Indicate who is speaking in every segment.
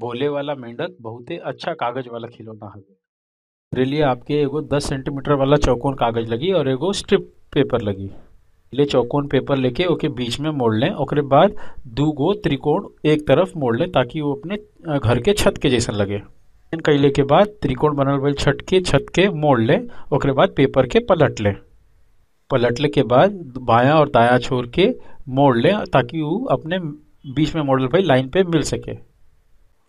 Speaker 1: भोले वाला मेंढक बहुते अच्छा कागज वाला खिलौना हवे मेरे लिए आपके एगो दस सेंटीमीटर वाला चौकोन कागज लगी और एगो स्ट्रिप पेपर लगी ले चौकोन पेपर लेके ओके बीच में मोड़ लें और बाद दू गो त्रिकोण एक तरफ मोड़ लें ताकि वो अपने घर के छत के जैसा लगे कैले के बाद त्रिकोण बनल वाले छत के छत के मोड़ लें और बाद पेपर के पलट लें पलटले के बाद बायां और दाया छोड़ के मोड़ लें ताकि वो अपने बीच में मोड़ल भाई लाइन पे मिल सके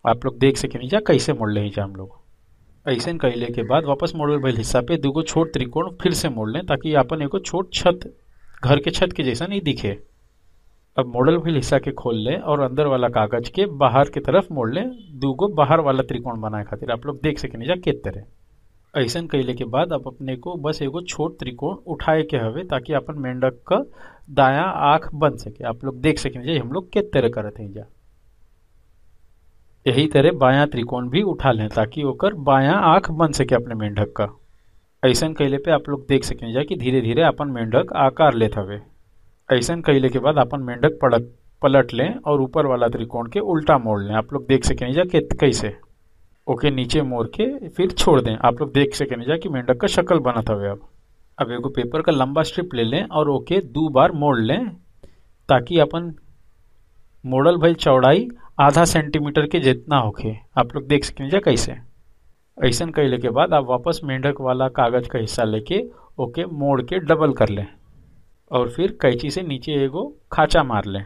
Speaker 1: आप लोग देख सके नीचा कैसे मोड़ लें हम लोग ऐसे कैले के बाद वापस मोड़ भैल हिस्सा पे दूगो छोट त्रिकोण फिर से मोड़ लें ताकि अपन एगो छोट छत घर के छत के जैसा नहीं दिखे अब मॉडल भैल हिस्सा के खोल लें और अंदर वाला कागज के बाहर की तरफ मोड़ लें दूगो बाहर वाला त्रिकोण बनाए खातिर आप लोग देख सकें जा के तरह ऐसा कैले के बाद आप अपने को बस एगो छोट त्रिकोण उठाए के हवे ताकि अपन मेंढक का दाया आँख बन सके आप लोग देख सकें जा हम लोग के तरह करते हैं जा यही तरह बायां त्रिकोण भी उठा लें ताकि ओकर बायां आँख बन सके अपने मेंढक का ऐसा कैले पे आप लोग देख सकें जा कि धीरे धीरे अपन मेंढक आकार लेत हवे ऐसा कैले के बाद अपन मेंढक पड़क पलट लें और ऊपर वाला त्रिकोण के उल्टा मोड़ लें आप लोग देख सकें जा कि कैसे ओके नीचे मोड़ के फिर छोड़ दें आप लोग देख सकें जा कि मेंढक का शक्ल बना था अब अब एगो पेपर का लंबा स्ट्रिप ले लें और ओके दो बार मोड़ लें ताकि अपन मोड़ल भइल चौड़ाई आधा सेंटीमीटर के जितना होके आप लोग देख जा कैसे ऐसा कैले के बाद आप वापस मेंढक वाला कागज का हिस्सा लेके ओके मोड़ के डबल कर लें और फिर कैची से नीचे एगो खाचा मार लें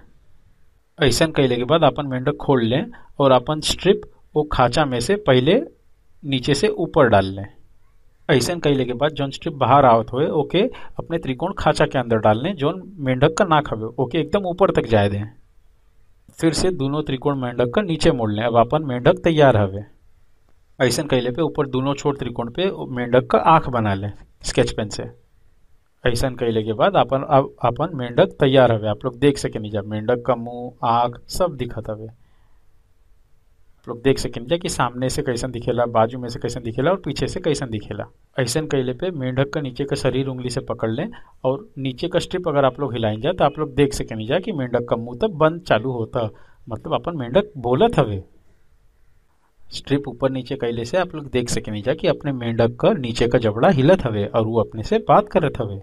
Speaker 1: ऐसा कैले के बाद अपन मेंढक खोल लें और अपन स्ट्रिप वो खाचा में से पहले नीचे से ऊपर डाल लें ऐसा कैले के बाद जो स्ट्रिप बाहर आवत हुए ओके अपने त्रिकोण खाचा के अंदर डाल लें जो मेंढक का नाक हवे ओके एकदम ऊपर तक जाए दें फिर से दोनों त्रिकोण मेंढक का नीचे मोड़ लें अब अपन मेंढक तैयार हवे ऐसा कैले पे ऊपर दोनों छोट त्रिकोण पे मेंढक का आंख बना लें स्केच पेन से ऐसा कैले के बाद अपन अब अपन मेंढक तैयार हवे आप लोग देख सके नहीं जब मेंढक का मुंह आंख सब दिखत हवे लोग देख सकेंगे कि सामने से कैसा दिखेला बाजू में से कैसा दिखेला और पीछे से कैसा दिखेला ऐसा कैले पे मेंढक का नीचे का शरीर उंगली से पकड़ लें और नीचे का स्ट्रिप अगर आप लोग हिलाएंगे तो आप लोग देख सकें जा कि मेंढक का मुंह तब बंद चालू होता मतलब अपन मेंढक बोलत हवे स्ट्रिप ऊपर नीचे कैले से आप लोग देख सकें जा कि अपने मेंढक का नीचे का जबड़ा हिलत हवे और वो अपने से बात करत हवे